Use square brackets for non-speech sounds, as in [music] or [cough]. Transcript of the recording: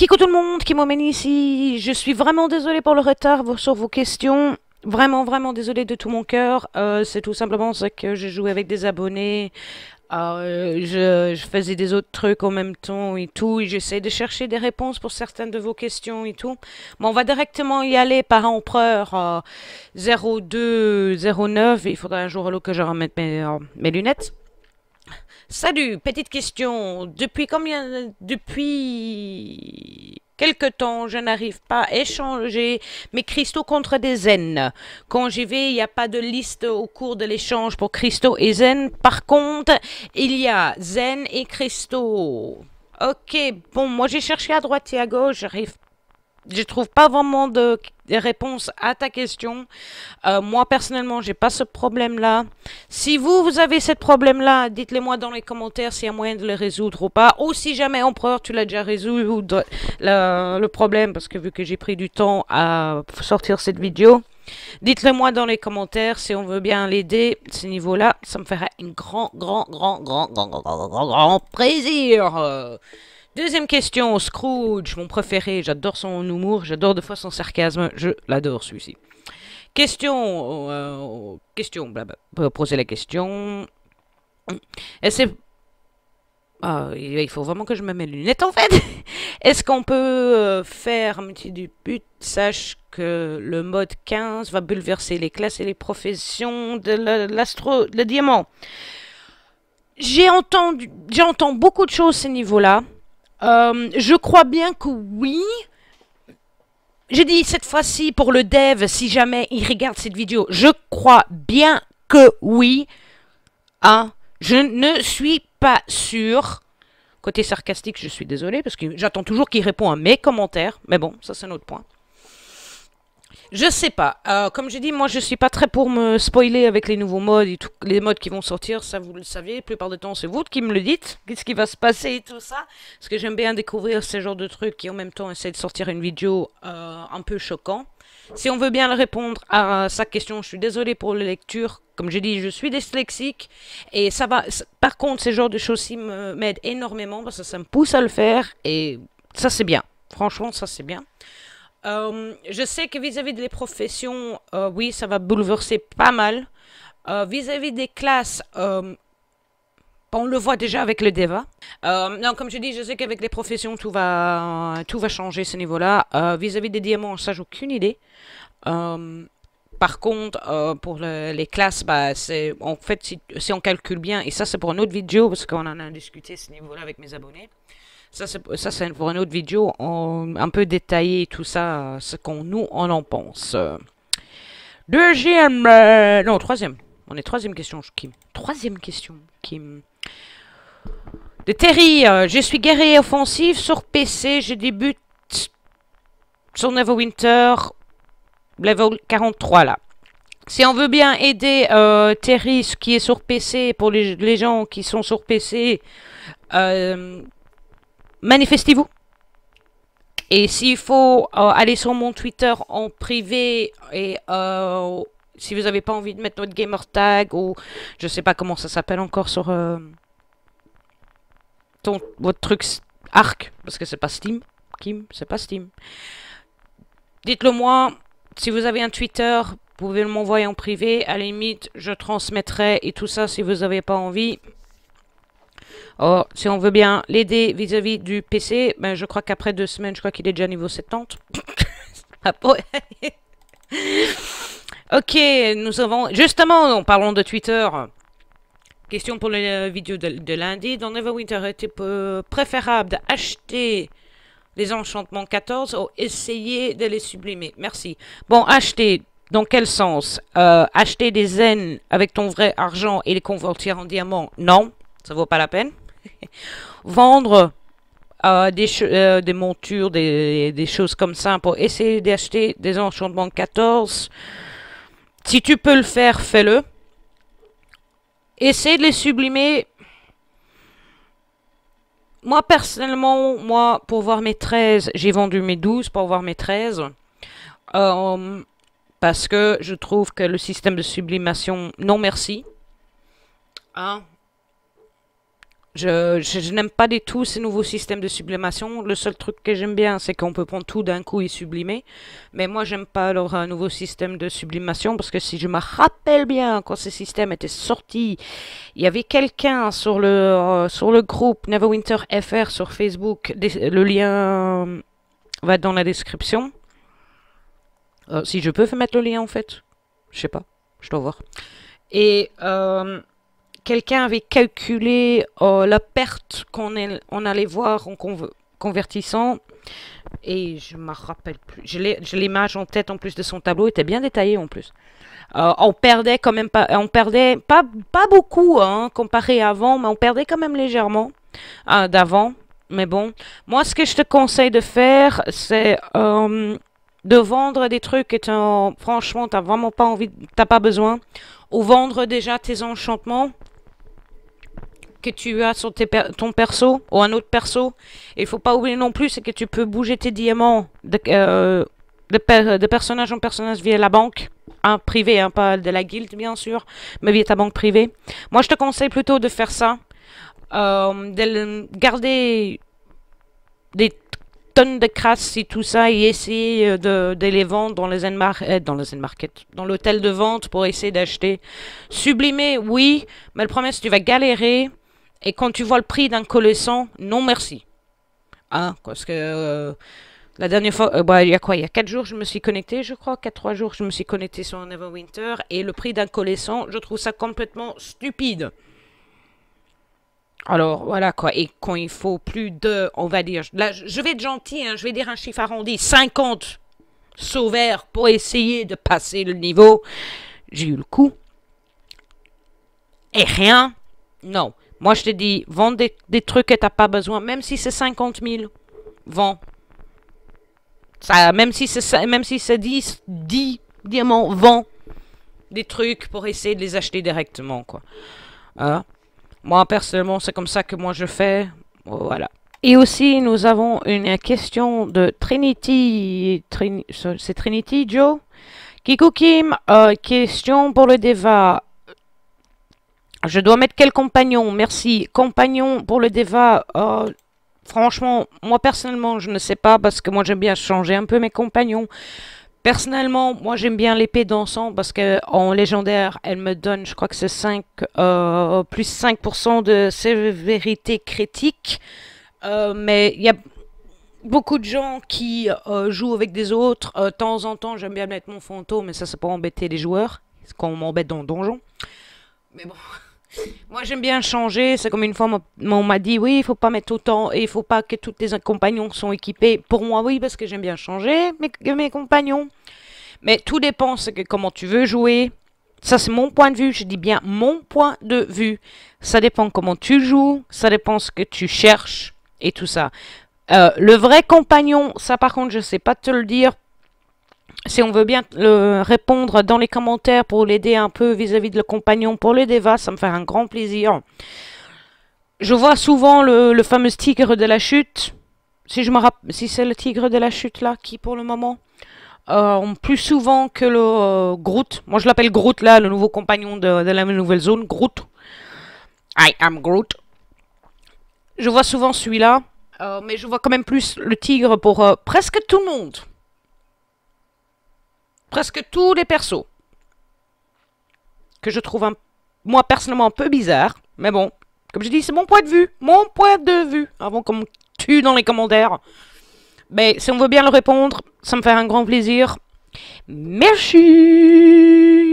Kiko tout le monde, qui m'emmène ici. Je suis vraiment désolée pour le retard sur vos questions. Vraiment, vraiment désolée de tout mon cœur. Euh, c'est tout simplement ce que je jouais avec des abonnés. Euh, je, faisais des autres trucs en même temps et tout. J'essaie de chercher des réponses pour certaines de vos questions et tout. Mais on va directement y aller par empereur 0209. Euh, Il faudra un jour que je remette mes lunettes. Salut, petite question. Depuis combien... Depuis... Quelque temps, je n'arrive pas à échanger mes cristaux contre des zen. Quand j'y vais, il n'y a pas de liste au cours de l'échange pour cristaux et zen. Par contre, il y a zen et cristaux. Ok, bon, moi j'ai cherché à droite et à gauche, j'arrive je trouve pas vraiment de, réponse à ta question. Euh, moi personnellement, j'ai pas ce problème-là. Si vous vous avez ce problème-là, dites-le moi dans les commentaires s'il y a moyen de le résoudre ou pas. Ou si jamais empereur, tu l'as déjà résolu le problème parce que vu que j'ai pris du temps à sortir cette vidéo. Dites-le moi dans les commentaires si on veut bien l'aider à ce niveau-là. Ça me fera un grand, grand, grand, grand, grand, grand, grand, grand plaisir. Deuxième question, Scrooge, mon préféré. J'adore son humour, j'adore de fois son sarcasme. Je l'adore celui-ci. Question, euh, euh, question, blabla. Poser la question. Et c'est ah, il faut vraiment que je me mette lunettes en fait. [laughs] Est-ce qu'on peut euh, faire un petit du but Sache que le mode 15 va bouleverser les classes et les professions de l'astro, le diamant. J'ai entendu, j'entends beaucoup de choses à ce niveau-là. Euh, je crois bien que oui. J'ai dit cette fois-ci pour le dev, si jamais il regarde cette vidéo, je crois bien que oui. Hein? Je ne suis pas sûr. Côté sarcastique, je suis désolé parce que j'attends toujours qu'il réponde à mes commentaires. Mais bon, ça c'est un autre point. Je sais pas. Euh, comme j'ai dit, moi je suis pas très pour me spoiler avec les nouveaux modes et tout, les modes qui vont sortir, ça vous le savez, la plupart du temps c'est vous qui me le dites, qu'est-ce qui va se passer et tout ça. Parce que j'aime bien découvrir ce genre de trucs qui en même temps essaient de sortir une vidéo euh, un peu choquant. Si on veut bien répondre à sa question, je suis désolé pour les lecture. Comme j'ai dit, je suis dyslexique et ça va. Par contre, ce genre de choses-ci m'aident énormément parce que ça me pousse à le faire et ça c'est bien. Franchement, ça c'est bien. Euh, je sais que vis-à-vis des professions, euh, oui, ça va bouleverser pas mal. Euh, vis-à-vis des classes, on le voit déjà avec le débat. non, comme je dis, je sais qu'avec les professions, tout va, tout va changer ce niveau-là. Vis-à-vis des diamants, ça, j'ai aucune idée. par contre, pour les classes, bah, en fait, si, si, on calcule bien, et ça, c'est pour une autre vidéo, parce qu'on en a discuté ce niveau-là avec mes abonnés. Ça, c'est pour une autre vidéo, un peu détaillé tout ça, ce qu'on nous en pense. Deuxième, euh, non troisième, on est troisième question, Kim. Troisième question, Kim. De Terry, euh, je suis guerrier offensif sur PC, je débute sur Neverwinter, level 43 là. Si on veut bien aider euh, Terry, ce qui est sur PC, pour les, les gens qui sont sur PC, manifestez-vous. Et s'il faut euh, aller sur mon Twitter en privé et euh, si vous n'avez pas envie de mettre votre gamer tag ou je sais pas comment ça s'appelle encore sur euh, ton, votre truc arc parce que c'est pas Steam, Kim, c'est pas Steam. Dites-le moi si vous avez un Twitter, vous pouvez m'envoyer en privé. À limite, je transmettrai et tout ça si vous n'avez pas envie. Or, oh, si on veut bien l'aider vis-à-vis du PC, ben, je crois qu'après deux semaines, je crois qu'il est déjà niveau 70. [laughs] Ah, [laughs] ok, nous avons... Justement, en parlant de Twitter. Question pour la euh, vidéo de, lundi. Dans Neverwinter, est-il préférable d'acheter les enchantements 14 ou essayer de les sublimer Merci. Bon, acheter, dans quel sens euh, Acheter des zen avec ton vrai argent et les convertir en diamants Non, ça vaut pas la peine. [laughs] vendre euh, euh, des, montures, des, choses comme ça pour essayer d'acheter des enchantements 14. Si tu peux le faire, fais-le. Essaye de les sublimer. Moi, personnellement, moi, pour voir mes 13, j'ai vendu mes 12 pour voir mes 13. Euh, parce que je trouve que le système de sublimation, non merci. Hein? Je, n'aime pas du tout ces nouveaux systèmes de sublimation. Le seul truc que j'aime bien, c'est qu'on peut prendre tout d'un coup et sublimer. Mais moi, j'aime pas alors un nouveau système de sublimation parce que si je me rappelle bien, quand ces systèmes était sorti, il y avait quelqu'un sur le euh, sur le groupe Neverwinter FR sur Facebook. Le lien euh, va dans la description. Euh, si je peux mettre le lien en fait, je sais pas, je dois voir. Et quelqu'un avait calculé euh, la perte qu'on on allait voir en convertissant. Et je me rappelle plus. J'ai l'image en tête en plus de son tableau, était bien détaillé en plus. Euh, on perdait quand même pas, on perdait pas, pas beaucoup hein, comparé à avant, mais on perdait quand même légèrement euh, d'avant. Mais bon, moi ce que je te conseille de faire, c'est de vendre des trucs que franchement franchement n'as vraiment pas envie, t'as pas besoin, ou vendre déjà tes enchantements que tu as sur ton perso ou un autre perso. Il faut pas oublier non plus que tu peux bouger tes diamants de, euh, de, personnage en personnage via la banque. un hein, privé, hein, pas de la guilde bien sûr, mais via ta banque privée. Moi je te conseille plutôt de faire ça, euh, de garder des de crasse et tout ça et essayer euh, de, les vendre dans les Zen euh, dans les Market, dans l'hôtel de vente pour essayer d'acheter. Sublimer, oui, mais le problème c'est tu vas galérer et quand tu vois le prix d'un colossant, non merci. Hein, parce que euh, la dernière fois, bah, il y a quoi Il y a 4 jours, je me suis connecté, je crois, 4 trois jours, je me suis connecté sur winter et le prix d'un colossant, je trouve ça complètement stupide. Alors voilà quoi, et quand il faut plus de, on va dire, je vais être gentil, hein, je vais dire un chiffre arrondi, 50 sauveurs pour essayer de passer le niveau, j'ai eu le coup, et rien, non. Moi je te dis, vend des, trucs que t'as pas besoin, même si c'est 50 000, vends. Ça, même si c'est même si c'est 10, 10 diamants, vends des trucs pour essayer de les acheter directement quoi. Hein? Moi, personnellement, c'est comme ça que moi je fais. Voilà. Et aussi, nous avons une question de Trinity. c'est Trinity, Joe Kiku Kim, euh, question pour le débat. Je dois mettre quel compagnon Merci. Compagnon pour le Deva. Euh, franchement, moi personnellement, je ne sais pas parce que moi j'aime bien changer un peu mes compagnons. Personnellement, moi j'aime bien l'épée dansant parce qu'en légendaire, elle me donne, je crois que c'est 5, 5% euh, de sévérité critique. Euh, mais il y a beaucoup de gens qui euh, jouent avec des autres. De temps en temps, j'aime bien mettre mon fantôme, mais ça c'est pour embêter les joueurs, quand on m'embête dans le donjon. Mais bon. Moi, j'aime bien changer. C'est comme une fois, on m'a dit, oui, il faut pas mettre autant. et il faut pas que tous tes compagnons sont équipés. Pour moi, oui, parce que j'aime bien changer mes, mes compagnons. Mais tout dépend que comment tu veux jouer. Ça, c'est mon point de vue. Je dis bien mon point de vue. Ça dépend comment tu joues. Ça dépend ce que tu cherches et tout ça. Euh, le vrai compagnon, ça par contre, je sais pas te le dire si on veut bien le euh, répondre dans les commentaires pour l'aider un peu vis-à-vis de le compagnon pour le Deva, ça me fait un grand plaisir. Je vois souvent le, fameux tigre de la chute. Si je me rappelle, si c'est le tigre de la chute là, qui pour le moment, euh, plus souvent que le euh, Groot. Moi je l'appelle Groot là, le nouveau compagnon de, la nouvelle zone, Groot. I am Groot. Je vois souvent celui-là, mais je vois quand même plus le tigre pour presque tout le monde presque tous les persos. Que je trouve, moi, personnellement, un peu bizarre. Mais bon, comme je dis, c'est mon point de vue. Mon point de vue. Avant qu'on me tue dans les commentaires. Mais si on veut bien le répondre, ça me fait un grand plaisir. Merci